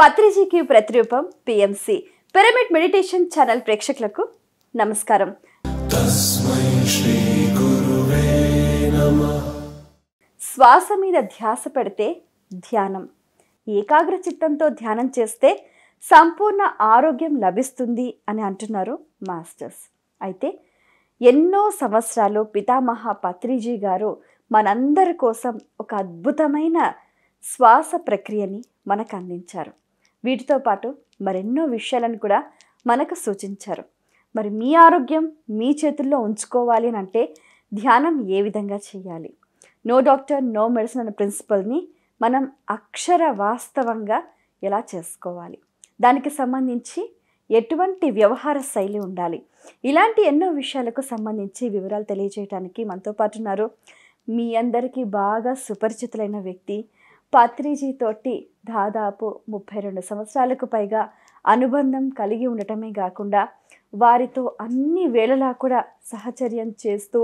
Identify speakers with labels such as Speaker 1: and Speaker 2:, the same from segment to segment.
Speaker 1: పత్రిజీకి ప్రతిరూపం PMC pyramid meditation channel ప్రేక్షకులకు నమస్కారం శ్వాస మీద ధ్యాస పెడితే ధ్యానం ఏకాగ్ర చిత్తంతో ధ్యానం చేస్తే సంపూర్ణ ఆరోగ్యం లభిస్తుంది అని అంటున్నారు మాస్టర్స్ అయితే ఎన్నో సంవత్సరాలు పితామహ పత్రిజీ గారు మనందరి కోసం ఒక అద్భుతమైన శ్వాస ప్రక్రియని మనకు అందించారు వీటితో పాటు మరెన్నో విషయాలను కూడా మనకు సూచించారు మరి మీ ఆరోగ్యం మీ చేతుల్లో ఉంచుకోవాలి అని అంటే ధ్యానం ఏ విధంగా చేయాలి నో డాక్టర్ నో మెడిసిన్ అనే ప్రిన్సిపల్ని మనం అక్షర వాస్తవంగా ఎలా చేసుకోవాలి దానికి సంబంధించి ఎటువంటి వ్యవహార శైలి ఉండాలి ఇలాంటి ఎన్నో విషయాలకు సంబంధించి వివరాలు తెలియజేయడానికి మనతో పాటు ఉన్నారు మీ అందరికీ బాగా సుపరిచితులైన వ్యక్తి తోటి దాదాపు ముప్పై రెండు సంవత్సరాలకు పైగా అనుబంధం కలిగి ఉండటమే కాకుండా వారితో అన్ని వేళలా కూడా సహచర్యం చేస్తూ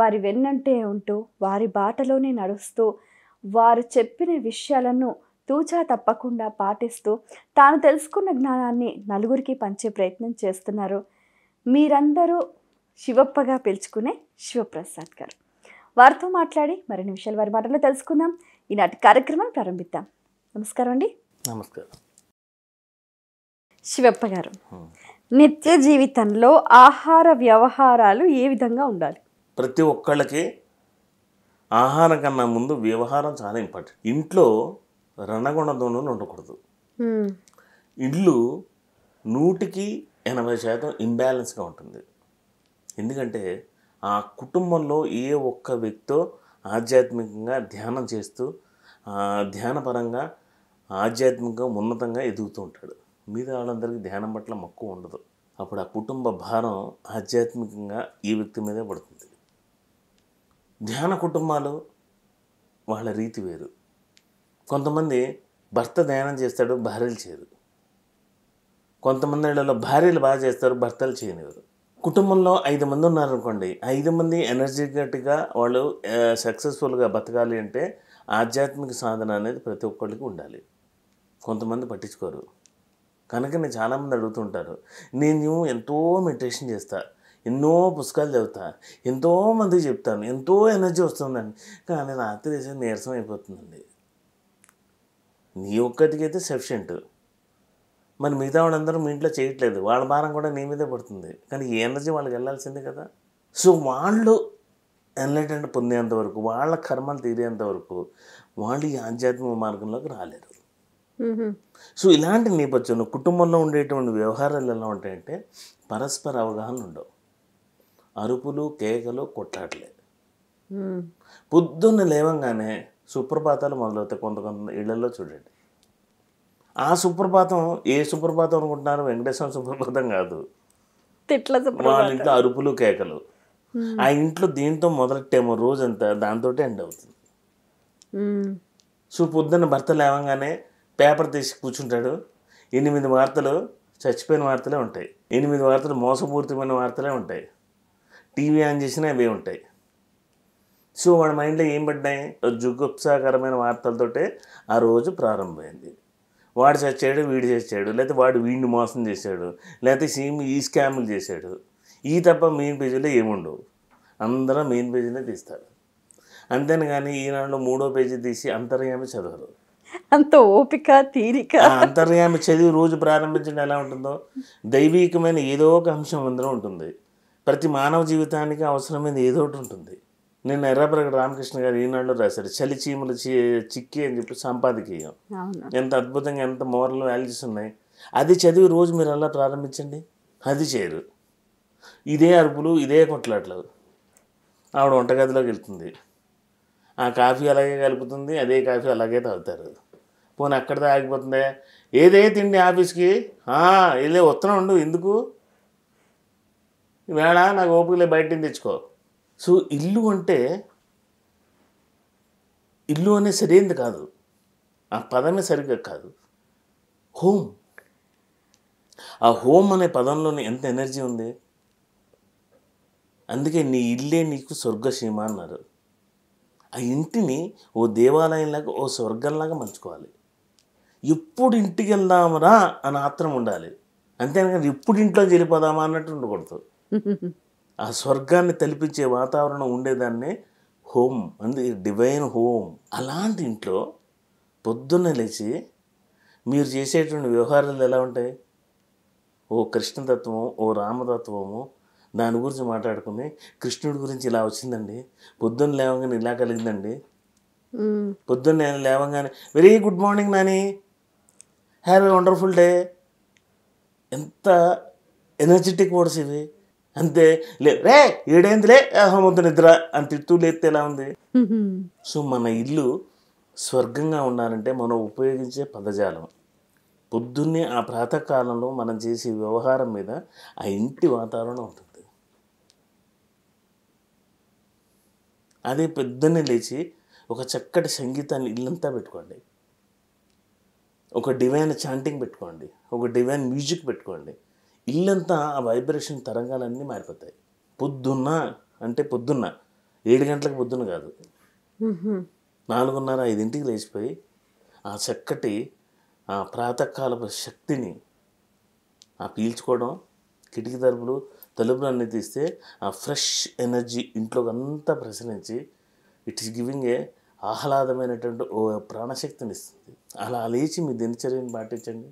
Speaker 1: వారి వెన్నంటే ఉంటూ వారి బాటలోనే నడుస్తూ వారు చెప్పిన విషయాలను తూచా తప్పకుండా పాటిస్తూ తాను తెలుసుకున్న జ్ఞానాన్ని నలుగురికి పంచే ప్రయత్నం చేస్తున్నారు మీరందరూ శివప్పగా పిలుచుకునే శివప్రసాద్ గారు వారితో మాట్లాడి మరిన్ని విషయాలు వారి మాటలో తెలుసుకుందాం ఈనాటి కార్యక్రమం ప్రారంభిద్దాం నమస్కారం అండి నమస్కారం శివప్ప గారు నిత్య జీవితంలో ఆహార వ్యవహారాలు ఏ విధంగా ఉండాలి
Speaker 2: ప్రతి ఒక్కళ్ళకి ఆహారం కన్నా ముందు వ్యవహారం చాలా ఇంపార్టెంట్ ఇంట్లో రణగుణదోనూ ఉండకూడదు ఇల్లు నూటికి ఎనభై శాతం ఇంబ్యాలెన్స్గా ఉంటుంది ఎందుకంటే ఆ కుటుంబంలో ఏ ఒక్క వ్యక్తితో ఆధ్యాత్మికంగా ధ్యానం చేస్తూ ధ్యానపరంగా ఆధ్యాత్మికంగా ఉన్నతంగా ఎదుగుతూ ఉంటాడు మిగతా వాళ్ళందరికీ ధ్యానం పట్ల మక్కువ ఉండదు అప్పుడు ఆ కుటుంబ భారం ఆధ్యాత్మికంగా ఈ వ్యక్తి మీదే పడుతుంది ధ్యాన కుటుంబాలు వాళ్ళ రీతి వేరు కొంతమంది భర్త ధ్యానం చేస్తాడు భార్యలు చేయరు కొంతమంది ఇళ్ళలో భార్యలు బాగా చేస్తారు భర్తలు చేయనివారు కుటుంబంలో ఐదు మంది ఉన్నారనుకోండి ఐదు మంది ఎనర్జెటిక్గా వాళ్ళు సక్సెస్ఫుల్గా బతకాలి అంటే ఆధ్యాత్మిక సాధన అనేది ప్రతి ఒక్కళ్ళకి ఉండాలి కొంతమంది పట్టించుకోరు కనుక నేను చాలామంది అడుగుతుంటారు నేను ఎంతో మెడిటేషన్ చేస్తా ఎన్నో పుస్తకాలు చదువుతా ఎంతో మంది చెప్తాను ఎంతో ఎనర్జీ వస్తుందండి కానీ రాత్రి వేసే నీరసం అయిపోతుందండి నీ ఒక్కటికైతే సఫిషియంట్ మరి మిగతా వాళ్ళందరూ మీ ఇంట్లో చేయట్లేదు వాళ్ళ భారం కూడా నీ మీదే పడుతుంది కానీ ఈ ఎనర్జీ వాళ్ళకి వెళ్ళాల్సిందే కదా సో వాళ్ళు ఎన్లైటెంట్ పొందేంతవరకు వాళ్ళ కర్మలు తీరేంతవరకు వాళ్ళు ఈ ఆధ్యాత్మిక మార్గంలోకి రాలేరు సో ఇలాంటి నేపథ్యంలో కుటుంబంలో ఉండేటువంటి వ్యవహారాలు ఎలా ఉంటాయంటే పరస్పర అవగాహన ఉండవు అరుపులు కేకలు కొట్లాట్లే పొద్దున్న లేవంగానే సుప్రభాతాలు మొదలవుతాయి కొంత కొంత ఇళ్లలో చూడండి ఆ సుప్రభాతం ఏ సుప్రభాతం అనుకుంటున్నారు వెంకటేశ్వర సుప్రభాతం కాదు వాళ్ళ ఇంట్లో అరుపులు కేకలు ఆ ఇంట్లో దీంతో మొదలెట్టేమో రోజంతా దాంతో ఎండ్ అవుతుంది సో పొద్దున్న భర్త లేవంగానే పేపర్ తీసి కూర్చుంటాడు ఎనిమిది వార్తలు చచ్చిపోయిన వార్తలే ఉంటాయి ఎనిమిది వార్తలు మోసపూరితమైన వార్తలే ఉంటాయి టీవీ ఆన్ చేసినా అవే ఉంటాయి సో వాడి మైండ్లో ఏం పడ్డాయి జుగుప్సాకరమైన వార్తలతోటే ఆ రోజు ప్రారంభమైంది వాడు చచ్చాడు వీడు చచ్చాడు లేకపోతే వాడు వీడిని మోసం చేశాడు లేకపోతే సీమ్ ఈ స్కాములు చేశాడు ఈ తప్ప మెయిన్ పేజీలో ఏముండవు అందరం మెయిన్ పేజీనే తీస్తారు అంతేనా కానీ ఈనాడు మూడో పేజీ తీసి అంతర్యామి చదవరు
Speaker 1: అంత ఓపిక తీరిక
Speaker 2: అంతర్యామి చదివి రోజు ప్రారంభించడం ఎలా ఉంటుందో దైవికమైన ఏదో ఒక అంశం అందరూ ఉంటుంది ప్రతి మానవ జీవితానికి అవసరమైన ఏదో ఒకటి ఉంటుంది నేను ఎర్రబెరగ రామకృష్ణ గారు ఈనాడు రాశారు చలి చీమలు చిక్కి అని చెప్పి సంపాదకీయం ఎంత అద్భుతంగా ఎంత మోరల్ వాల్యూస్ ఉన్నాయి అది చదివి రోజు మీరు అలా ప్రారంభించండి అది చేయరు ఇదే అరుపులు ఇదే కొట్లాట్లు ఆవిడ వంటగదిలోకి వెళ్తుంది ఆ కాఫీ అలాగే కలుపుతుంది అదే కాఫీ అలాగే తాగుతారు పోనీ అక్కడ ఆగిపోతుంది ఏదే తిండి ఆఫీస్కి వెళ్ళే వస్తున్నాడు ఎందుకు వేళ నాకు ఓపికలే బయట తెచ్చుకో సో ఇల్లు అంటే ఇల్లు అనే సరైనది కాదు ఆ పదమే సరిగ్గా కాదు హోమ్ ఆ హోమ్ అనే పదంలోనే ఎంత ఎనర్జీ ఉంది అందుకే నీ ఇల్లే నీకు స్వర్గసీమ అన్నారు ఆ ఇంటిని ఓ దేవాలయంలాగా ఓ స్వర్గంలాగా మలుచుకోవాలి ఎప్పుడు ఇంటికి వెళ్దామరా అని ఆత్రం ఉండాలి అంతేనా ఎప్పుడు ఇంట్లో చెల్లిపోదామా అన్నట్టు ఉండకూడదు ఆ స్వర్గాన్ని తలిపించే వాతావరణం ఉండేదాన్నే హోమ్ అంది డివైన్ హోమ్ అలాంటి ఇంట్లో పొద్దున్న లేచి మీరు చేసేటువంటి వ్యవహారాలు ఎలా ఉంటాయి ఓ కృష్ణతత్వము ఓ రామతత్వము దాని గురించి మాట్లాడుకుని కృష్ణుడి గురించి ఇలా వచ్చిందండి పొద్దున్న లేవగానే ఇలా కలిగిందండి పొద్దున్న లేవగానే very good morning Nani have a wonderful day ఎంత ఎనర్జెటిక్ వర్డ్స్ ఇవి అంతే లే రే ఏడేందిలే హోమంత నిద్ర అని తిట్టు లేతే ఎలా ఉంది సో మన ఇల్లు స్వర్గంగా ఉండాలంటే మనం ఉపయోగించే పదజాలం పొద్దున్నే ఆ ప్రాతకాలంలో మనం చేసే వ్యవహారం మీద ఆ ఇంటి వాతావరణం ఉంటుంది అదే పొద్దున్నే లేచి ఒక చక్కటి సంగీతాన్ని ఇల్లంతా పెట్టుకోండి ఒక డివైన్ చాంటింగ్ పెట్టుకోండి ఒక డివైన్ మ్యూజిక్ పెట్టుకోండి ఇల్లంతా ఆ వైబ్రేషన్ తరంగాలన్నీ మారిపోతాయి పొద్దున్న అంటే పొద్దున్న ఏడు గంటలకు పొద్దున్న కాదు నాలుగున్నర ఐదింటికి లేచిపోయి ఆ చక్కటి ఆ ప్రాతకాలపు శక్తిని ఆ పీల్చుకోవడం కిటికీ తలుపులు తలుపులు అన్నీ తీస్తే ఆ ఫ్రెష్ ఎనర్జీ ఇంట్లోకి అంతా ప్రసరించి ఇట్ ఈస్ గివింగ్ ఏ ఆహ్లాదమైనటువంటి ఓ ప్రాణశక్తిని ఇస్తుంది అలా లేచి మీ దినచర్యను పాటించండి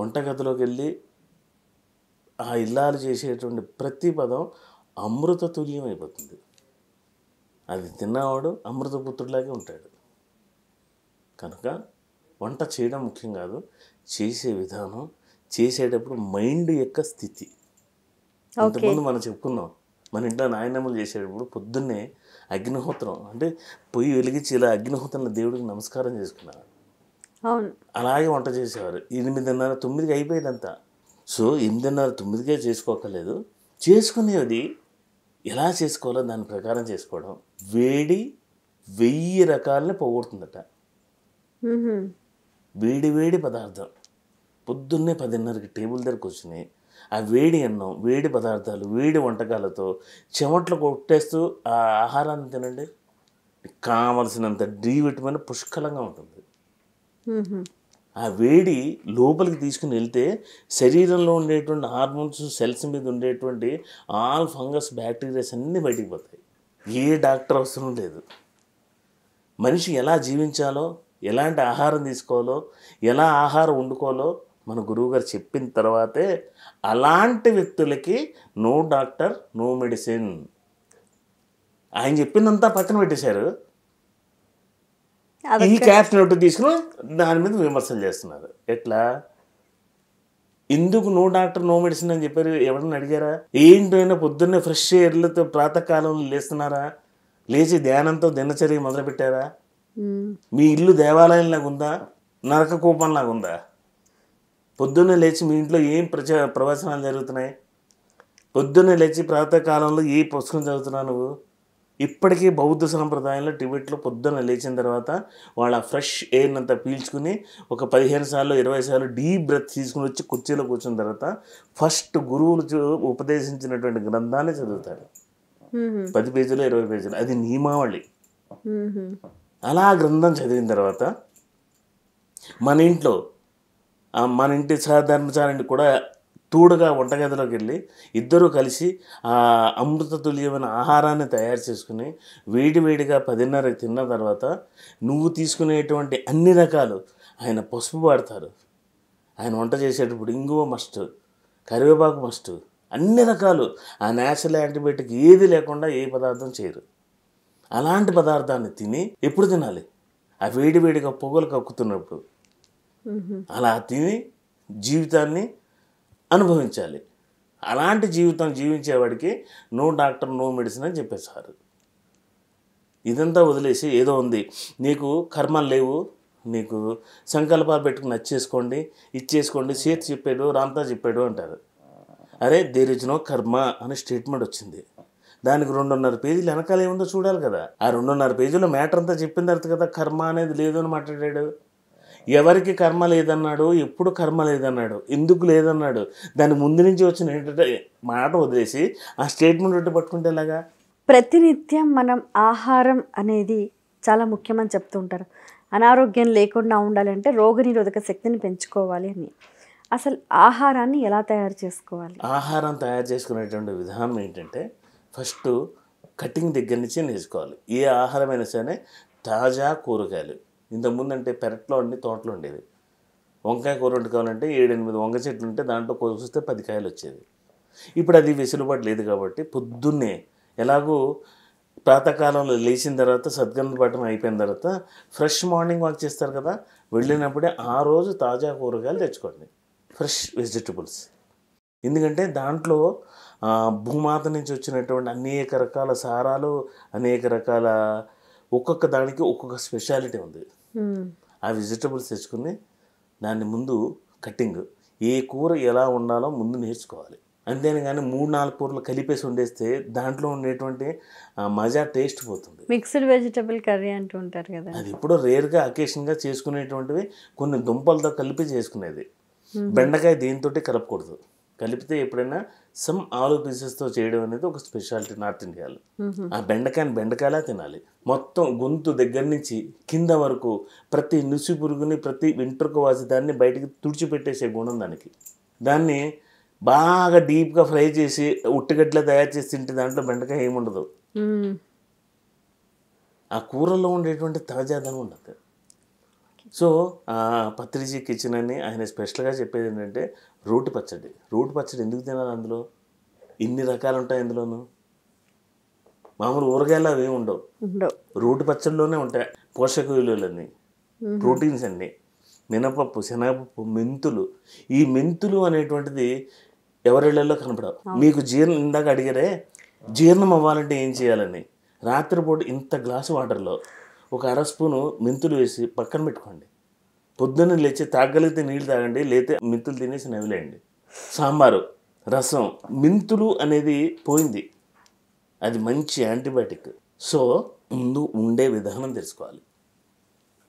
Speaker 2: వంటగదిలోకి వెళ్ళి ఆ ఇల్లాలు చేసేటువంటి ప్రతి పదం అమృత తుల్యం అయిపోతుంది అది తిన్నవాడు అమృతపుత్రులాగే ఉంటాడు కనుక వంట చేయడం ముఖ్యం కాదు చేసే విధానం చేసేటప్పుడు మైండ్ యొక్క స్థితి అంతకుముందు మనం చెప్పుకున్నాం మన ఇంట్లో నాయనమ్మలు చేసేటప్పుడు పొద్దున్నే అగ్నిహోత్రం అంటే పొయ్యి వెలిగించి ఇలా అగ్నిహోత్రం దేవుడికి నమస్కారం చేసుకున్నారు అలాగే వంట చేసేవారు ఎనిమిదిన్నర తొమ్మిదికి అయిపోయేదంతా సో ఎనిమిదిన్నర తొమ్మిదికే చేసుకోకలేదు చేసుకునేది ఎలా చేసుకోవాలో దాని ప్రకారం చేసుకోవడం వేడి వెయ్యి రకాలని పోగొడుతుందట వేడి వేడి పదార్థం పొద్దున్నే పదిన్నరకి టేబుల్ దగ్గర వచ్చినాయి ఆ వేడి అన్నం వేడి పదార్థాలు వేడి వంటకాలతో చెమట్లు కొట్టేస్తూ ఆ ఆహారాన్ని తినండి కావలసినంత డి విటమిన్ పుష్కలంగా ఉంటుంది ఆ వేడి లోపలికి తీసుకుని వెళ్తే శరీరంలో ఉండేటువంటి హార్మోన్స్ సెల్స్ మీద ఉండేటువంటి ఆల్ ఫంగస్ బ్యాక్టీరియాస్ అన్నీ బయటికి పోతాయి ఏ డాక్టర్ అవసరం లేదు మనిషి ఎలా జీవించాలో ఎలాంటి ఆహారం తీసుకోవాలో ఎలా ఆహారం వండుకోవాలో మన గురువుగారు చెప్పిన తర్వాతే అలాంటి వ్యక్తులకి నో డాక్టర్ నో మెడిసిన్ ఆయన చెప్పిందంతా పక్కన పెట్టేశారు ఈ క్యాస్ట్ ఒకటి తీసుకుని దాని మీద విమర్శలు చేస్తున్నారు ఎట్లా ఎందుకు నో డాక్టర్ నో మెడిసిన్ అని చెప్పారు ఎవరిని అడిగారా ఏంటైనా పొద్దున్నే ఫ్రెష్ ఎర్లతో ప్రాతకాలంలో లేస్తున్నారా లేచి ధ్యానంతో దినచర్య మొదలుపెట్టారా మీ ఇల్లు దేవాలయం లాగా ఉందా నరక కూపం లాగా ఉందా పొద్దున్నే లేచి మీ ఇంట్లో ఏం ప్రచ ప్రవచనాలు జరుగుతున్నాయి పొద్దున్నే లేచి ప్రాతకాలంలో ఏ పుస్తకం చదువుతున్నావు నువ్వు ఇప్పటికీ బౌద్ధ సంప్రదాయంలో టిబెట్లో పొద్దున్న లేచిన తర్వాత వాళ్ళ ఫ్రెష్ ఎయిర్ అంతా పీల్చుకుని ఒక పదిహేను సార్లు ఇరవై సార్లు డీప్ బ్రెత్ తీసుకుని వచ్చి కుర్చీలో కూర్చున్న తర్వాత ఫస్ట్ గురువులు ఉపదేశించినటువంటి గ్రంథాన్ని చదువుతారు పది పేజీలు ఇరవై పేజీలు అది నియమావళి అలా గ్రంథం చదివిన తర్వాత మన ఇంట్లో మన ఇంటి సాధారణ కూడా తోడుగా వంటగదిలోకి వెళ్ళి ఇద్దరూ కలిసి అమృత తుల్యమైన ఆహారాన్ని తయారు చేసుకుని వేడివేడిగా పదిన్నర తిన్న తర్వాత నువ్వు తీసుకునేటువంటి అన్ని రకాలు ఆయన పసుపు వాడతారు ఆయన వంట చేసేటప్పుడు ఇంగువ మస్ట్ కరివేపాకు మస్ట్ అన్ని రకాలు ఆ న్యాచురల్ యాంటీబయాటిక్ ఏది లేకుండా ఏ పదార్థం చేయరు అలాంటి పదార్థాన్ని తిని ఎప్పుడు తినాలి ఆ వేడివేడిగా పొగలు కక్కుతున్నప్పుడు అలా తిని జీవితాన్ని అనుభవించాలి అలాంటి జీవితం జీవించేవాడికి నో డాక్టర్ నో మెడిసిన్ అని చెప్పేశారు ఇదంతా వదిలేసి ఏదో ఉంది నీకు కర్మలు లేవు నీకు సంకల్పాలు పెట్టుకుని నచ్చేసుకోండి ఇచ్చేసుకోండి సీత చెప్పాడు రాంతా చెప్పాడు అంటారు అరే దేర్ ఇస్ కర్మ అనే స్టేట్మెంట్ వచ్చింది దానికి రెండున్నర పేజీలు వెనకాల ఏముందో చూడాలి కదా ఆ రెండున్నర పేజీలో మ్యాటర్ అంతా చెప్పిన తర్వాత కదా కర్మ అనేది లేదు అని మాట్లాడాడు ఎవరికి కర్మ లేదన్నాడు ఎప్పుడు కర్మ లేదన్నాడు ఎందుకు లేదన్నాడు దాని ముందు నుంచి వచ్చిన మాట వదిలేసి ఆ స్టేట్మెంట్ ఒకటి పట్టుకుంటే ఎలాగా
Speaker 1: ప్రతినిత్యం మనం ఆహారం అనేది చాలా ముఖ్యమని చెప్తూ ఉంటారు అనారోగ్యం లేకుండా ఉండాలంటే రోగనిరోధక శక్తిని పెంచుకోవాలి అని అసలు ఆహారాన్ని ఎలా తయారు చేసుకోవాలి
Speaker 2: ఆహారం తయారు చేసుకునేటువంటి విధానం ఏంటంటే ఫస్ట్ కటింగ్ దగ్గర నుంచి నేర్చుకోవాలి ఏ ఆహారమైనా సరే తాజా కూరగాయలు ఇంతకుముందు అంటే పెరట్లో అన్ని తోటలు ఉండేవి వంకాయ కూర వండుకోవాలంటే ఏడెనిమిది వంక చెట్లు ఉంటే దాంట్లో కోసిస్తే పది కాయలు వచ్చేది ఇప్పుడు అది వెసులుబాటు లేదు కాబట్టి పొద్దున్నే ఎలాగూ ప్రాతకాలంలో లేచిన తర్వాత సద్గంధ పట్టణం అయిపోయిన తర్వాత ఫ్రెష్ మార్నింగ్ వాక్ చేస్తారు కదా వెళ్ళినప్పుడే ఆ రోజు తాజా కూరగాయలు తెచ్చుకోండి ఫ్రెష్ వెజిటబుల్స్ ఎందుకంటే దాంట్లో భూమాత నుంచి వచ్చినటువంటి అనేక రకాల సారాలు అనేక రకాల ఒక్కొక్క దానికి ఒక్కొక్క స్పెషాలిటీ ఉంది ఆ వెజిటబుల్స్ తెచ్చుకుని దాన్ని ముందు కటింగ్ ఏ కూర ఎలా ఉండాలో ముందు నేర్చుకోవాలి అంతేని కానీ మూడు నాలుగు కూరలు కలిపేసి వండేస్తే దాంట్లో ఉండేటువంటి మజా టేస్ట్ పోతుంది
Speaker 1: మిక్స్డ్ వెజిటబుల్ కర్రీ అంటూ ఉంటారు కదా అది
Speaker 2: ఇప్పుడు రేర్గా అకేషన్గా చేసుకునేటువంటివి కొన్ని దుంపలతో కలిపి చేసుకునేది బెండకాయ దేనితోటి కలపకూడదు కలిపితే ఎప్పుడైనా సమ్ ఆలు పీసెస్తో చేయడం అనేది ఒక స్పెషాలిటీ నార్త్ ఇండియాలో ఆ బెండకాయని బెండకాయలా తినాలి మొత్తం గొంతు దగ్గర నుంచి కింద వరకు ప్రతి నుసి పురుగుని ప్రతి వింటర్కు వాసి దాన్ని బయటికి తుడిచిపెట్టేసే గుణం దానికి దాన్ని బాగా డీప్గా ఫ్రై చేసి ఉట్టిగడ్డలా తయారు చేసి తింటే దాంట్లో బెండకాయ ఏముండదు ఆ కూరలో ఉండేటువంటి తాజాదనం ఉండదు సో పత్రిజీ కిచెన్ అని ఆయన స్పెషల్గా చెప్పేది ఏంటంటే రోటి పచ్చడి రోటి పచ్చడి ఎందుకు తినాలి అందులో ఇన్ని రకాలు ఉంటాయి ఇందులోనూ మామూలు ఊరగాయలు అవి
Speaker 3: ఉండవు
Speaker 2: రోటి పచ్చడిలోనే ఉంటాయి పోషక విలువలన్నీ ప్రోటీన్స్ అన్నీ మినపప్పు శనగపప్పు మెంతులు ఈ మెంతులు అనేటువంటిది ఎవరిళ్లలో కనపడవు మీకు జీర్ణం ఇందాక అడిగారే జీర్ణం అవ్వాలంటే ఏం చేయాలని రాత్రిపూట ఇంత గ్లాసు వాటర్లో ఒక అర స్పూను మెంతులు వేసి పక్కన పెట్టుకోండి పొద్దున్న లేచి తాగలిగితే నీళ్ళు తాగండి లేతే మెంతులు తినేసి నవిలేయండి సాంబారు రసం మెంతులు అనేది పోయింది అది మంచి యాంటీబయాటిక్ సో ముందు ఉండే విధానం తెలుసుకోవాలి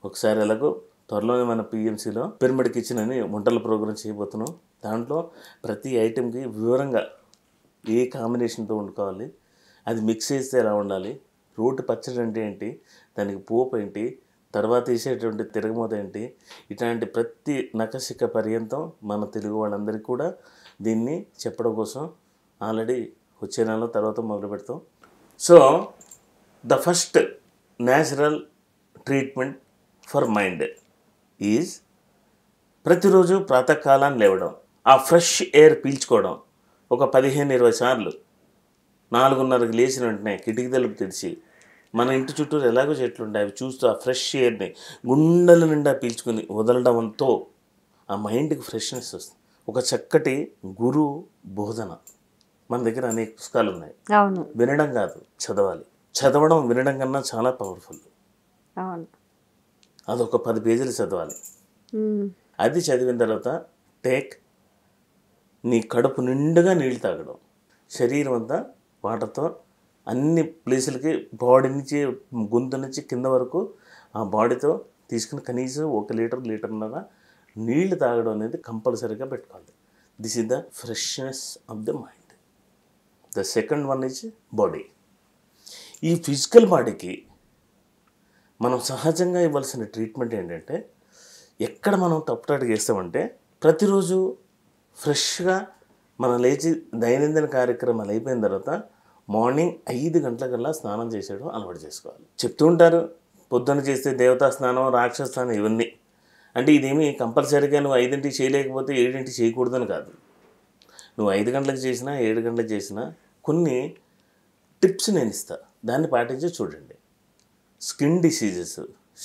Speaker 2: ఒకసారి ఎలాగో త్వరలోనే మన పిఎంసీలో పిరమిడ్ కిచెన్ అని వంటల ప్రోగ్రాం చేయబోతున్నాం దాంట్లో ప్రతి ఐటెంకి వివరంగా ఏ కాంబినేషన్తో వండుకోవాలి అది మిక్స్ చేస్తే ఎలా ఉండాలి రోటి పచ్చడి అంటే ఏంటి దానికి పోపు ఏంటి తర్వాత వేసేటువంటి తిరగమూత ఏంటి ఇట్లాంటి ప్రతి నకసిక పర్యంతం మన తెలుగు వాళ్ళందరికీ కూడా దీన్ని చెప్పడం కోసం ఆల్రెడీ వచ్చే నెలలో తర్వాత మొదలు పెడతాం so the first natural treatment for mind is ప్రతిరోజు ప్రాతకాలాన్ని లేవడం ఆ ఫ్రెష్ ఎయిర్ పీల్చుకోవడం ఒక పదిహేను ఇరవై సార్లు నాలుగున్నరకు లేచిన వెంటనే కిటికీ తలుపు తెరిచి మన ఇంటి చుట్టూరు ఎలాగో చెట్లు ఉంటాయి అవి చూస్తూ ఆ ఫ్రెష్ ఎయిర్ని గుండెల నిండా పీల్చుకుని వదలడంతో ఆ మైండ్కి ఫ్రెష్నెస్ వస్తుంది ఒక చక్కటి గురు బోధన మన దగ్గర అనేక పుస్తకాలు ఉన్నాయి వినడం కాదు చదవాలి చదవడం వినడం కన్నా చాలా పవర్ఫుల్ అదొక పది పేజీలు చదవాలి అది చదివిన తర్వాత టేక్ నీ కడుపు నిండుగా నీళ్ళు తాగడం శరీరం అంతా వాటర్తో అన్ని ప్లేసులకి బాడీ నుంచి గొంతు నుంచి కింద వరకు ఆ బాడీతో తీసుకుని కనీసం ఒక లీటర్ లీటర్న్నర నీళ్లు తాగడం అనేది కంపల్సరీగా పెట్టుకోవాలి this is the freshness of the mind the second one is body ఈ ఫిజికల్ బాడీకి మనం సహజంగా ఇవ్వాల్సిన ట్రీట్మెంట్ ఏంటంటే ఎక్కడ మనం తప్పుటాటు చేస్తామంటే ప్రతిరోజు ఫ్రెష్గా మనం లేచి దైనందిన కార్యక్రమాలు అయిపోయిన తర్వాత మార్నింగ్ ఐదు గంటలకల్లా స్నానం చేసేయడం అలవాటు చేసుకోవాలి చెప్తూ ఉంటారు పొద్దున చేస్తే దేవతా స్నానం రాక్షస స్నానం ఇవన్నీ అంటే ఇదేమి కంపల్సరీగా నువ్వు ఐదింటికి చేయలేకపోతే ఏడింటికి చేయకూడదని కాదు నువ్వు ఐదు గంటలకు చేసినా ఏడు గంటలకు చేసినా కొన్ని టిప్స్ నేను ఇస్తాను దాన్ని పాటించి చూడండి స్కిన్ డిసీజెస్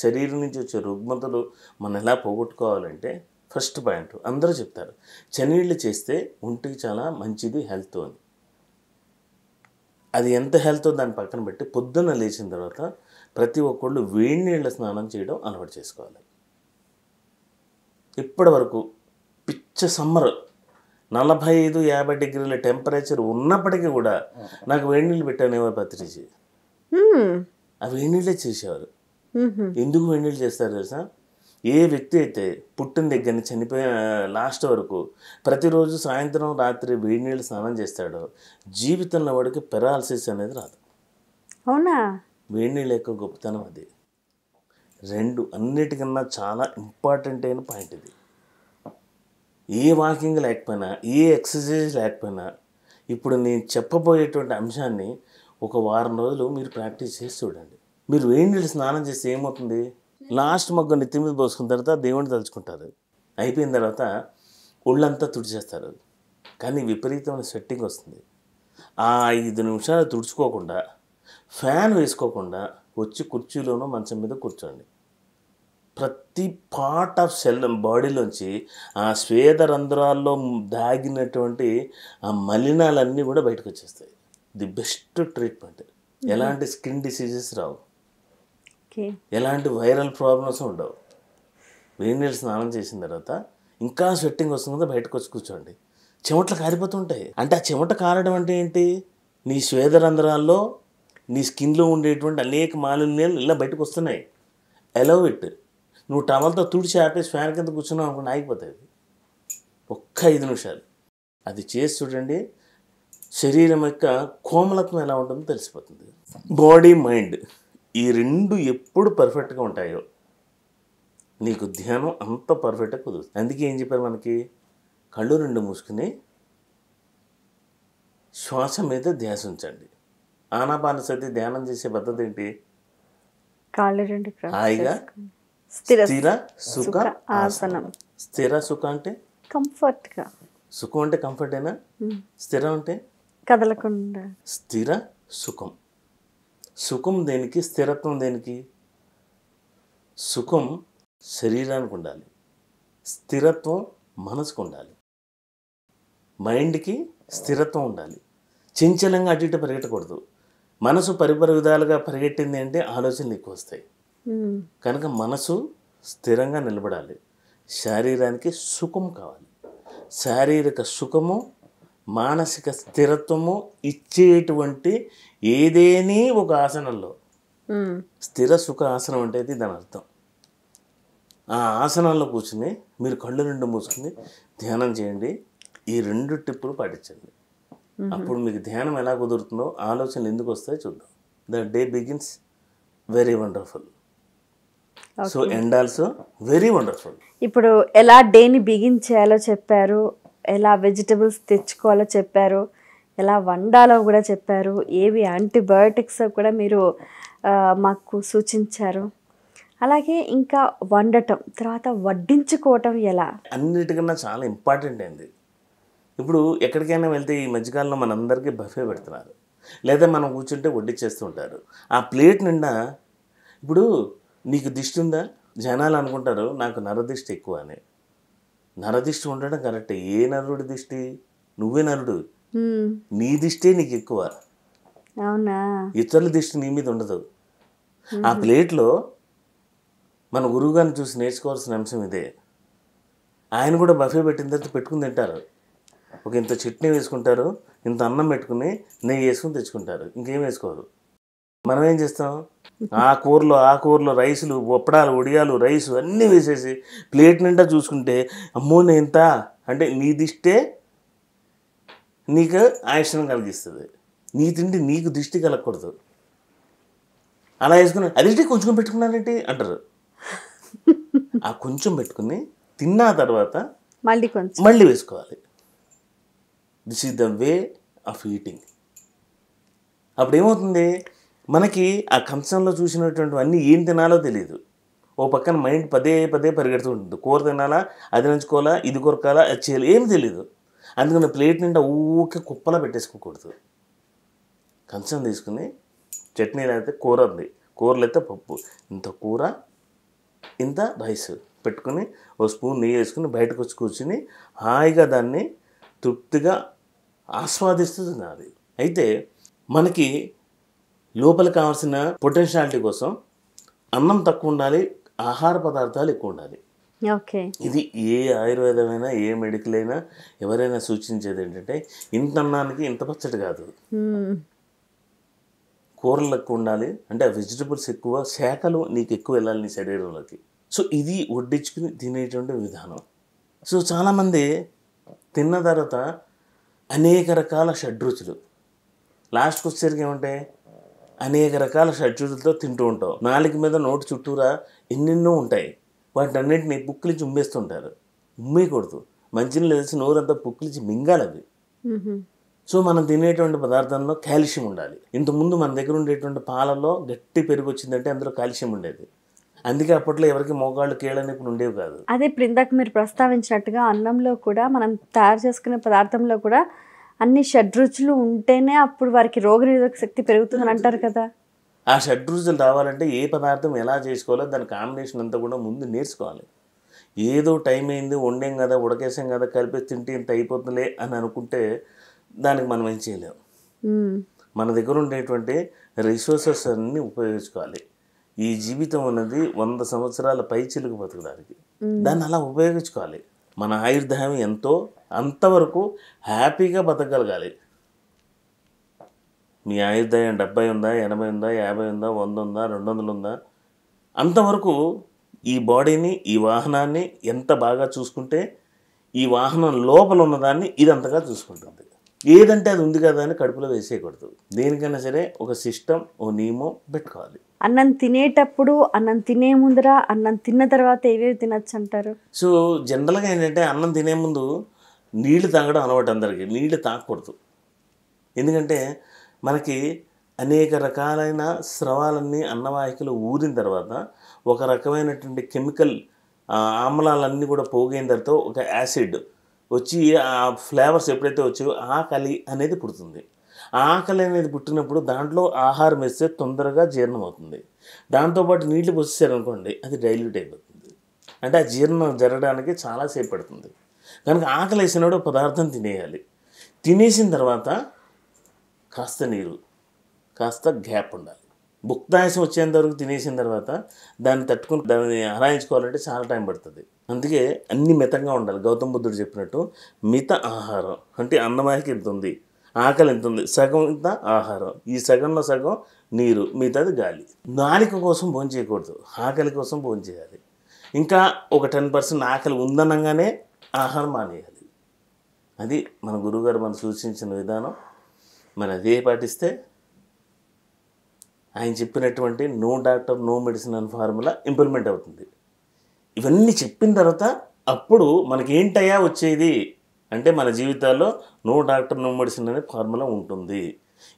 Speaker 2: శరీరం నుంచి వచ్చే రుగ్మతలు మనం ఎలా పోగొట్టుకోవాలంటే ఫస్ట్ పాయింట్ అందరూ చెప్తారు చెన్నీళ్ళు చేస్తే ఒంటికి చాలా మంచిది హెల్త్ అని అది ఎంత హెల్త్ దాన్ని పక్కన పెట్టి పొద్దున్న లేచిన తర్వాత ప్రతి ఒక్కళ్ళు వేడి నీళ్ళ స్నానం చేయడం అలవాటు చేసుకోవాలి ఇప్పటి వరకు పిచ్చ సమ్మర్ నలభై ఐదు యాభై డిగ్రీల టెంపరేచర్ ఉన్నప్పటికీ కూడా నాకు వేడి నీళ్ళు పెట్టానేమో పత్రిచి ఆ వేడి నీళ్ళే చేసేవారు ఎందుకు వేడి నీళ్ళు చేస్తారు తెలుసా ఏ వ్యక్తి అయితే పుట్టిన దగ్గర నుంచి చనిపోయిన లాస్ట్ వరకు ప్రతిరోజు సాయంత్రం రాత్రి వేడి నీళ్ళు స్నానం చేస్తాడో జీవితంలో వాడికి పెరాలసిస్ అనేది రాదు అవునా వేడి నీళ్ళ యొక్క గొప్పతనం అది రెండు అన్నిటికన్నా చాలా ఇంపార్టెంట్ అయిన పాయింట్ ఇది ఏ వాకింగ్ లేకపోయినా ఏ ఎక్సర్సైజ్ లేకపోయినా ఇప్పుడు నేను చెప్పబోయేటువంటి అంశాన్ని ఒక వారం రోజులు మీరు ప్రాక్టీస్ చేసి చూడండి మీరు వేడి నీళ్ళు స్నానం చేస్తే ఏమవుతుంది లాస్ట్ మగ్గు నెత్తి మీద పోసుకున్న తర్వాత దేవుణ్ణి తలుచుకుంటారు అయిపోయిన తర్వాత ఒళ్ళంతా తుడిచేస్తారు కానీ విపరీతమైన స్వెట్టింగ్ వస్తుంది ఆ ఐదు నిమిషాలు తుడుచుకోకుండా ఫ్యాన్ వేసుకోకుండా వచ్చి కుర్చీలోనో మంచం మీద కూర్చోండి ప్రతి పార్ట్ ఆఫ్ సెల్ బాడీలోంచి ఆ స్వేద రంధ్రాల్లో దాగినటువంటి ఆ మలినాలన్నీ కూడా బయటకు వచ్చేస్తాయి ది బెస్ట్ ట్రీట్మెంట్ ఎలాంటి స్కిన్ డిసీజెస్ రావు ఎలాంటి వైరల్ ప్రాబ్లమ్స్ ఉండవు వేడి నీళ్ళు స్నానం చేసిన తర్వాత ఇంకా స్వెట్టింగ్ వస్తుంది కదా బయటకు వచ్చి కూర్చోండి చెమటలు కారిపోతుంటాయి అంటే ఆ చెమట కారడం అంటే ఏంటి నీ రంధ్రాల్లో నీ స్కిన్లో ఉండేటువంటి అనేక మాలిన్యాలు ఇలా బయటకు వస్తున్నాయి ఎలవ్ ఇట్ నువ్వు టవల్తో తుడిచి ఆపే ఫ్యాన్ కింద కూర్చున్నావు అనుకుని ఆగిపోతుంది ఒక్క ఐదు నిమిషాలు అది చేసి చూడండి శరీరం యొక్క కోమలత్వం ఎలా ఉంటుందో తెలిసిపోతుంది బాడీ మైండ్ ఈ రెండు ఎప్పుడు పర్ఫెక్ట్గా ఉంటాయో నీకు ధ్యానం అంత పర్ఫెక్ట్గా కుదురుతుంది అందుకే ఏం చెప్పారు మనకి కళ్ళు రెండు మూసుకుని శ్వాస మీద ధ్యాస ఉంచండి ఆనాపానసతి ధ్యానం చేసే పద్ధతి ఏంటి
Speaker 1: హాయిగా స్థిర సుఖ ఆసనం
Speaker 2: స్థిర సుఖ అంటే
Speaker 1: కంఫర్ట్గా
Speaker 2: సుఖం అంటే కంఫర్ట్ అయినా స్థిరం అంటే
Speaker 1: కదలకుండా
Speaker 2: స్థిర సుఖం సుఖం దేనికి స్థిరత్వం దేనికి సుఖం శరీరానికి ఉండాలి స్థిరత్వం మనసుకు ఉండాలి మైండ్కి స్థిరత్వం ఉండాలి చంచలంగా అటు ఇటు పరిగెట్టకూడదు మనసు పరిపర విధాలుగా పరిగెట్టింది అంటే ఆలోచనలు ఎక్కువ వస్తాయి కనుక మనసు స్థిరంగా నిలబడాలి శరీరానికి సుఖం కావాలి శారీరక సుఖము మానసిక స్థిరత్వము ఇచ్చేటువంటి ఏదేని ఒక ఆసనంలో స్థిర సుఖ ఆసనం అంటే దాని అర్థం ఆ ఆసనాల్లో కూర్చుని మీరు కళ్ళు రెండు మూసుకుని ధ్యానం చేయండి ఈ రెండు టిప్పులు పాటించండి అప్పుడు మీకు ధ్యానం ఎలా కుదురుతుందో ఆలోచనలు ఎందుకు వస్తాయో చూద్దాం the day begins very wonderful so end also very wonderful
Speaker 1: ఇప్పుడు ఎలా డేని బిగిన్ చేయాలో చెప్పారు ఎలా వెజిటబుల్స్ తెచ్చుకోవాలో చెప్పారు ఎలా వండాలో కూడా చెప్పారు ఏవి యాంటీబయోటిక్స్ కూడా మీరు మాకు సూచించారు అలాగే ఇంకా వండటం తర్వాత వడ్డించుకోవటం ఎలా
Speaker 2: అన్నిటికన్నా చాలా ఇంపార్టెంట్ అయింది ఇప్పుడు ఎక్కడికైనా వెళ్తే ఈ మధ్యకాలంలో మనందరికీ బఫే పెడుతున్నారు లేదా మనం కూర్చుంటే వడ్డించేస్తూ ఉంటారు ఆ ప్లేట్ నిండా ఇప్పుడు నీకు దిష్టి ఉందా జనాలు అనుకుంటారు నాకు నరదిష్టి ఎక్కువ అని నరదిష్టి ఉండడం కరెక్ట్ ఏ నరుడి దిష్టి నువ్వే నరుడు నీ దిష్టే నీకు ఎక్కువ ఇతరుల దిష్టి నీ మీద ఉండదు ఆ ప్లేట్లో మన గురువు గారిని చూసి నేర్చుకోవాల్సిన అంశం ఇదే ఆయన కూడా బఫే పెట్టిన తర్వాత పెట్టుకుని తింటారు ఒక ఇంత చట్నీ వేసుకుంటారు ఇంత అన్నం పెట్టుకుని నెయ్యి వేసుకుని తెచ్చుకుంటారు ఇంకేం వేసుకోరు మనం ఏం చేస్తాం ఆ కూరలో ఆ కూరలో రైసులు ఒప్పడాలు ఒడియాలు రైసు అన్నీ వేసేసి ప్లేట్ నిండా చూసుకుంటే అమ్మో ఎంత అంటే నీదిష్టే నీకు ఆయుష్యం కలిగిస్తుంది నీ తిండి నీకు దిష్టి కలగకూడదు అలా వేసుకుని అదిష్టి కొంచెం పెట్టుకున్నానంటే అంటారు ఆ కొంచెం పెట్టుకుని తిన్న తర్వాత
Speaker 1: మళ్ళీ కొంచెం మళ్ళీ
Speaker 2: వేసుకోవాలి this is the way of eating అప్పుడు ఏమవుతుంది మనకి ఆ కంచంలో అన్నీ ఏం తినాలో తెలియదు ఓ పక్కన మైండ్ పదే పదే పరిగెడుతూ ఉంటుంది కూర తినాలా అది నంచుకోవాలా ఇది కొరకాలా అది చేయాలి ఏం తెలియదు అందుకని ప్లేట్ నిండా ఊకే కుప్పలా పెట్టేసుకోకూడదు కంచం తీసుకుని చట్నీ అయితే కూర ఉంది కూరలు అయితే పప్పు ఇంత కూర ఇంత రైస్ పెట్టుకుని ఓ స్పూన్ నెయ్యి వేసుకుని బయటకు వచ్చి కూర్చుని హాయిగా దాన్ని తృప్తిగా ఆస్వాదిస్తూ తినాలి అయితే మనకి లోపల కావాల్సిన పొటెన్షియాలిటీ కోసం అన్నం తక్కువ ఉండాలి ఆహార పదార్థాలు ఎక్కువ ఉండాలి ఓకే ఇది ఏ ఆయుర్వేదమైనా ఏ మెడికల్ అయినా ఎవరైనా సూచించేది ఏంటంటే ఇంత అన్నానికి ఇంత పచ్చడి కాదు కూరలు ఎక్కువ ఉండాలి అంటే వెజిటబుల్స్ ఎక్కువ శాఖలు నీకు ఎక్కువ వెళ్ళాలి నీ శరీరంలోకి సో ఇది వడ్డించుకుని తినేటువంటి విధానం సో చాలామంది తిన్న తర్వాత అనేక రకాల షడ్రుచులు లాస్ట్కి వచ్చేసరికి ఏమంటే అనేక రకాల షడ్యూల్తో తింటూ ఉంటాం నాలుగు మీద నోటి చుట్టూరా ఎన్నెన్నో ఉంటాయి వాటినన్నింటినీ పుక్కిలించి ఉమ్మేస్తుంటారు ఉమ్మేయకూడదు మంచిని లేచి నోరంతా పుక్కిలించి మింగాలి అవి సో మనం తినేటువంటి పదార్థంలో కాల్షియం ఉండాలి ఇంతకుముందు మన దగ్గర ఉండేటువంటి పాలలో గట్టి పెరుగు వచ్చిందంటే అందులో కాల్షియం ఉండేది అందుకే అప్పట్లో ఎవరికి మోకాళ్ళు కేళ్ళని ఇప్పుడు ఉండేవి కాదు
Speaker 1: అదే ఇప్పుడు మీరు ప్రస్తావించినట్టుగా అన్నంలో కూడా మనం తయారు చేసుకునే పదార్థంలో కూడా అన్ని షడ్రుచులు ఉంటేనే అప్పుడు వారికి నిరోధక శక్తి పెరుగుతుందని అంటారు కదా
Speaker 2: ఆ షడ్రుచులు రావాలంటే ఏ పదార్థం ఎలా చేసుకోవాలో దాని కాంబినేషన్ అంతా కూడా ముందు నేర్చుకోవాలి ఏదో టైం అయింది వండాం కదా ఉడకేసాం కదా కలిపేసి తింటే ఇంత అయిపోతుందిలే అని అనుకుంటే దానికి మనం ఏం చేయలేము మన దగ్గర ఉండేటువంటి రిసోర్సెస్ అన్నీ ఉపయోగించుకోవాలి ఈ జీవితం అన్నది వంద సంవత్సరాల పైచిలుకు బతకడానికి దాన్ని అలా ఉపయోగించుకోవాలి మన ఆయుర్దాయం ఎంతో అంతవరకు హ్యాపీగా బతకగలగాలి మీ ఆయుర్దాయం డెబ్బై ఉందా ఎనభై ఉందా యాభై ఉందా వంద ఉందా రెండు వందలు ఉందా అంతవరకు ఈ బాడీని ఈ వాహనాన్ని ఎంత బాగా చూసుకుంటే ఈ వాహనం లోపల ఉన్నదాన్ని ఇది అంతగా చూసుకుంటుంది ఏదంటే అది ఉంది కదా అని కడుపులో వేసేయకూడదు దేనికైనా సరే ఒక సిస్టమ్ ఓ నియమం పెట్టుకోవాలి
Speaker 1: అన్నం తినేటప్పుడు అన్నం తినే ముందర అన్నం తిన్న తర్వాత ఏవేవి తినచ్చు అంటారు
Speaker 2: సో జనరల్గా ఏంటంటే అన్నం తినే ముందు నీళ్లు తాగడం అలవాటు అందరికీ నీళ్లు తాగకూడదు ఎందుకంటే మనకి అనేక రకాలైన స్రవాలన్నీ అన్నవాహికలు ఊరిన తర్వాత ఒక రకమైనటువంటి కెమికల్ ఆమ్లాలన్నీ కూడా పోగైన తర్వాత ఒక యాసిడ్ వచ్చి ఆ ఫ్లేవర్స్ ఎప్పుడైతే వచ్చాయో ఆకలి అనేది పుడుతుంది ఆకలి అనేది పుట్టినప్పుడు దాంట్లో ఆహారం వేస్తే తొందరగా జీర్ణం అవుతుంది దాంతోపాటు నీళ్లు పోసేసారనుకోండి అది డైల్యూట్ అయిపోతుంది అంటే ఆ జీర్ణం జరగడానికి చాలాసేపు పడుతుంది కనుక ఆకలి వేసినాడు పదార్థం తినేయాలి తినేసిన తర్వాత కాస్త నీరు కాస్త గ్యాప్ ఉండాలి భుక్తాయసం వచ్చేంత వరకు తినేసిన తర్వాత దాన్ని తట్టుకుని దాన్ని ఆరాయించుకోవాలంటే చాలా టైం పడుతుంది అందుకే అన్ని మితంగా ఉండాలి గౌతమ బుద్ధుడు చెప్పినట్టు మిత ఆహారం అంటే అన్నమాయకి ఇంత ఉంది ఆకలి ఎంత ఉంది సగం ఇంత ఆహారం ఈ సగంలో సగం నీరు మిగతాది గాలి నాలిక కోసం భోజనం చేయకూడదు ఆకలి కోసం భోజనం చేయాలి ఇంకా ఒక టెన్ పర్సెంట్ ఆకలి ఉందనగానే ఆహారం మానేయాలి అది మన గురువుగారు మనం సూచించిన విధానం మరి అదే పాటిస్తే ఆయన చెప్పినటువంటి నో డాక్టర్ నో మెడిసిన్ అనే ఫార్ములా ఇంప్లిమెంట్ అవుతుంది ఇవన్నీ చెప్పిన తర్వాత అప్పుడు మనకి ఏంటయ్యా వచ్చేది అంటే మన జీవితాల్లో నో డాక్టర్ నో మెడిసిన్ అనే ఫార్ములా ఉంటుంది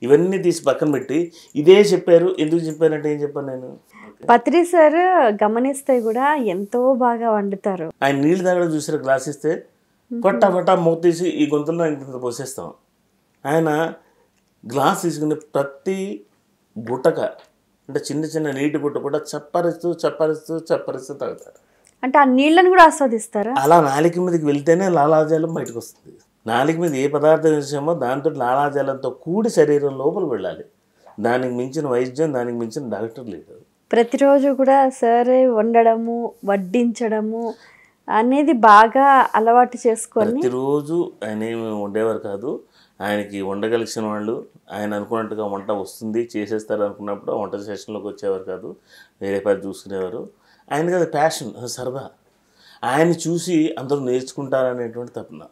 Speaker 2: ఇవన్నీ తీసి పక్కన పెట్టి ఇదే చెప్పారు ఎందుకు చెప్పారంటే ఏం చెప్పాను నేను
Speaker 1: పత్రి సార్ గమనిస్తే కూడా ఎంతో బాగా వండుతారు
Speaker 2: ఆయన నీళ్ళు తాగడం చూసారు గ్లాస్ ఇస్తే కొట్టబట్టా మూత తీసి ఈ గొంతులో ఇంత పోసేస్తాం ఆయన గ్లాస్ తీసుకునే ప్రతి బుట్టక అంటే చిన్న చిన్న నీటి బుట్ట కూడా చప్పరిస్తూ చప్పరిస్తూ చప్పరిస్తూ తాగుతారు
Speaker 1: అంటే ఆ నీళ్ళని కూడా ఆస్వాదిస్తారు అలా
Speaker 2: నాలిక మీదకి వెళ్తేనే లాలాజలం బయటకు వస్తుంది నాలిక మీద ఏ పదార్థం వేసామో దాంతో లాలాజలంతో కూడి శరీరం లోపల వెళ్ళాలి దానికి మించిన వైద్యం దానికి మించిన డాక్టర్ లేదు
Speaker 1: ప్రతిరోజు కూడా సరే వండడము వడ్డించడము అనేది బాగా అలవాటు చేసుకోవాలి
Speaker 2: ప్రతిరోజు ఆయన ఏమి వండేవారు కాదు ఆయనకి వండగలిగిన వాళ్ళు ఆయన అనుకున్నట్టుగా వంట వస్తుంది చేసేస్తారు అనుకున్నప్పుడు వంట సెషన్లోకి వచ్చేవారు కాదు వేరే పని చూసుకునేవారు ఆయన కదా ప్యాషన్ సరదా ఆయన చూసి అందరూ నేర్చుకుంటారు అనేటువంటి తపన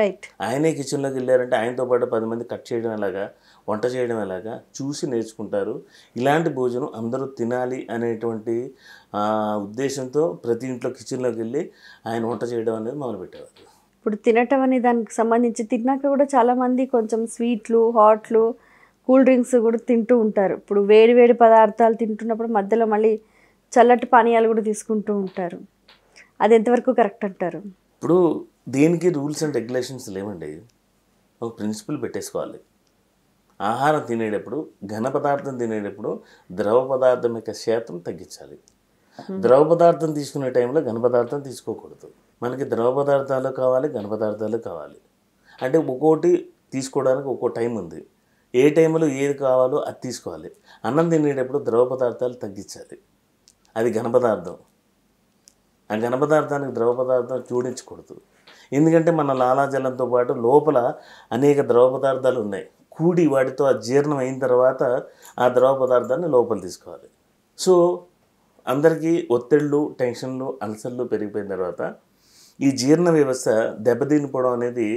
Speaker 2: రైట్ ఆయనే కిచెన్లోకి వెళ్ళారంటే ఆయనతో పాటు పది మంది కట్ చేయడం అలాగా వంట చేయడం ఎలాగా చూసి నేర్చుకుంటారు ఇలాంటి భోజనం అందరూ తినాలి అనేటువంటి ఉద్దేశంతో ప్రతి ఇంట్లో కిచెన్లోకి వెళ్ళి ఆయన వంట చేయడం అనేది మొదలుపెట్టేవారు
Speaker 1: ఇప్పుడు తినటం అనే దానికి సంబంధించి తిన్నాక కూడా చాలామంది కొంచెం స్వీట్లు హాట్లు కూల్ డ్రింక్స్ కూడా తింటూ ఉంటారు ఇప్పుడు వేడి వేడి పదార్థాలు తింటున్నప్పుడు మధ్యలో మళ్ళీ చల్లటి పానీయాలు కూడా తీసుకుంటూ ఉంటారు అది ఎంతవరకు కరెక్ట్ అంటారు
Speaker 2: ఇప్పుడు దేనికి రూల్స్ అండ్ రెగ్యులేషన్స్ లేవండి ఒక ప్రిన్సిపల్ పెట్టేసుకోవాలి ఆహారం తినేటప్పుడు ఘన పదార్థం తినేటప్పుడు ద్రవ పదార్థం యొక్క శాతం తగ్గించాలి ద్రవ పదార్థం తీసుకునే టైంలో ఘన పదార్థం తీసుకోకూడదు మనకి ద్రవ పదార్థాలు కావాలి ఘన పదార్థాలు కావాలి అంటే ఒక్కోటి తీసుకోవడానికి ఒక్కో టైం ఉంది ఏ టైంలో ఏది కావాలో అది తీసుకోవాలి అన్నం తినేటప్పుడు ద్రవ పదార్థాలు తగ్గించాలి అది ఘన పదార్థం ఆ ఘన పదార్థానికి ద్రవ పదార్థం చూడించకూడదు ఎందుకంటే మన లాలాజలంతో పాటు లోపల అనేక ద్రవ పదార్థాలు ఉన్నాయి కూడి వాటితో ఆ జీర్ణం అయిన తర్వాత ఆ ద్రవ పదార్థాన్ని లోపల తీసుకోవాలి సో అందరికీ ఒత్తిళ్ళు టెన్షన్లు అల్సర్లు పెరిగిపోయిన తర్వాత ఈ జీర్ణ వ్యవస్థ దెబ్బతినిపోవడం అనేది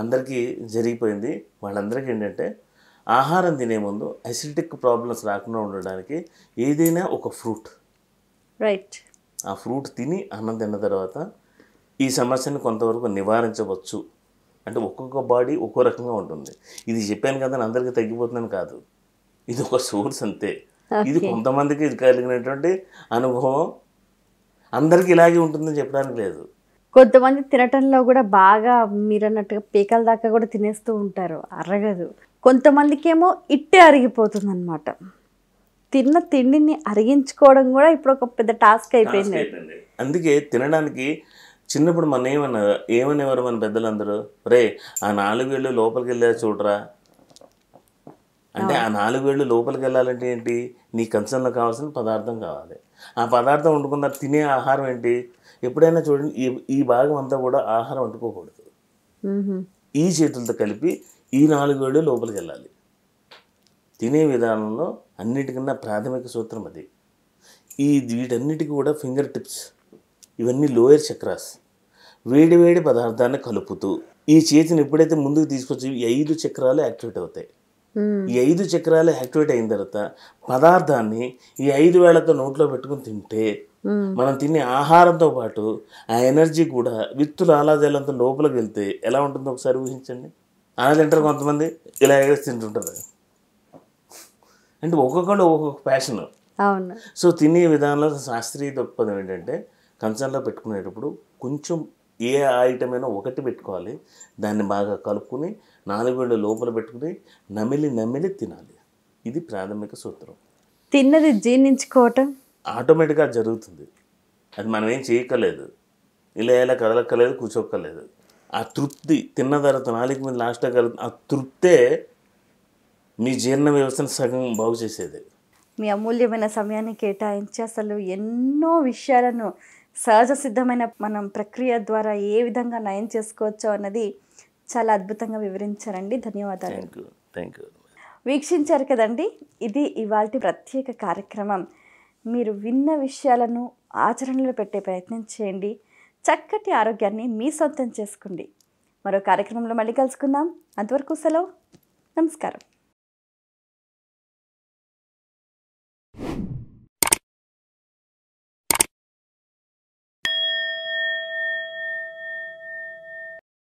Speaker 2: అందరికీ జరిగిపోయింది వాళ్ళందరికీ ఏంటంటే ఆహారం తినే ముందు అసిడిటిక్ ప్రాబ్లమ్స్ రాకుండా ఉండడానికి ఏదైనా ఒక ఫ్రూట్ రైట్ ఆ ఫ్రూట్ తిని అన్నం తిన్న తర్వాత ఈ సమస్యను కొంతవరకు నివారించవచ్చు అంటే ఒక్కొక్క బాడీ ఒక్కో రకంగా ఉంటుంది ఇది చెప్పాను కదా అందరికీ తగ్గిపోతుందని కాదు ఇది ఒక సోర్స్ అంతే ఇది కొంతమందికి కలిగినటువంటి అనుభవం అందరికీ ఇలాగే ఉంటుందని చెప్పడానికి లేదు
Speaker 1: కొంతమంది తినటంలో కూడా బాగా అన్నట్టుగా పీకల దాకా కూడా తినేస్తూ ఉంటారు అరగదు కొంతమందికేమో ఇట్టే అరిగిపోతుంది అనమాట తిన్న తిండిని అరిగించుకోవడం కూడా ఇప్పుడు ఒక పెద్ద టాస్క్ అయిపోయింది
Speaker 2: అందుకే తినడానికి చిన్నప్పుడు మన ఏమన్నా ఏమనేవారు మన పెద్దలందరూ రే ఆ నాలుగు వేళ్ళు లోపలికి వెళ్ళారు చూడరా అంటే ఆ నాలుగు వేళ్ళు లోపలికి వెళ్ళాలంటే ఏంటి నీ కంచంలో కావాల్సిన పదార్థం కావాలి ఆ పదార్థం వండుకున్న తినే ఆహారం ఏంటి ఎప్పుడైనా చూడండి ఈ ఈ భాగం అంతా కూడా ఆహారం వండుకోకూడదు ఈ చేతులతో కలిపి ఈ నాలుగు వేళ్ళు లోపలికి వెళ్ళాలి తినే విధానంలో అన్నిటికన్నా ప్రాథమిక సూత్రం అది ఈ వీటన్నిటికీ కూడా ఫింగర్ టిప్స్ ఇవన్నీ లోయర్ చక్రాస్ వేడి వేడి పదార్థాన్ని కలుపుతూ ఈ చేతిని ఎప్పుడైతే ముందుకు తీసుకొచ్చి ఐదు చక్రాలు యాక్టివేట్ అవుతాయి ఈ ఐదు చక్రాలు యాక్టివేట్ అయిన తర్వాత పదార్థాన్ని ఈ ఐదు వేళతో నోట్లో పెట్టుకుని తింటే మనం తినే ఆహారంతో పాటు ఆ ఎనర్జీ కూడా విత్తులు ఆలాజలంతో లోపలికి వెళ్తే ఎలా ఉంటుందో ఒకసారి ఊహించండి అలా తింటారు కొంతమంది ఇలా ఎగరేసి తింటుంటారు అంటే ఒక్కొక్కళ్ళు ఒక్కొక్క ప్యాషన్ సో తినే విధానంలో శాస్త్రీయ దృక్పథం ఏంటంటే కంచంలో పెట్టుకునేటప్పుడు కొంచెం ఏ ఐటమ్ అయినా ఒకటి పెట్టుకోవాలి దాన్ని బాగా కలుపుకుని నాలుగేళ్ళు లోపల పెట్టుకుని నమిలి నమిలి తినాలి ఇది ప్రాథమిక సూత్రం
Speaker 1: తిన్నది జీర్ణించుకోవటం
Speaker 2: ఆటోమేటిక్గా జరుగుతుంది అది మనం ఏం చేయక్కలేదు ఇలా ఇలా కదలక్కలేదు కూర్చోక్కలేదు ఆ తృప్తి తిన్న తర్వాత నాలుగు మీద లాస్ట్ కలు ఆ తృప్తే మీ జీర్ణ వ్యవస్థను సగం బాగు చేసేది
Speaker 1: మీ అమూల్యమైన సమయాన్ని కేటాయించి అసలు ఎన్నో విషయాలను సహజ సిద్ధమైన మనం ప్రక్రియ ద్వారా ఏ విధంగా నయం చేసుకోవచ్చో అన్నది చాలా అద్భుతంగా వివరించారండి ధన్యవాదాలు థ్యాంక్ యూ వీక్షించారు కదండి ఇది ఇవాళ ప్రత్యేక కార్యక్రమం మీరు విన్న విషయాలను ఆచరణలో పెట్టే ప్రయత్నం చేయండి చక్కటి ఆరోగ్యాన్ని మీ సొంతం చేసుకోండి మరో కార్యక్రమంలో మళ్ళీ కలుసుకుందాం అంతవరకు సెలవు నమస్కారం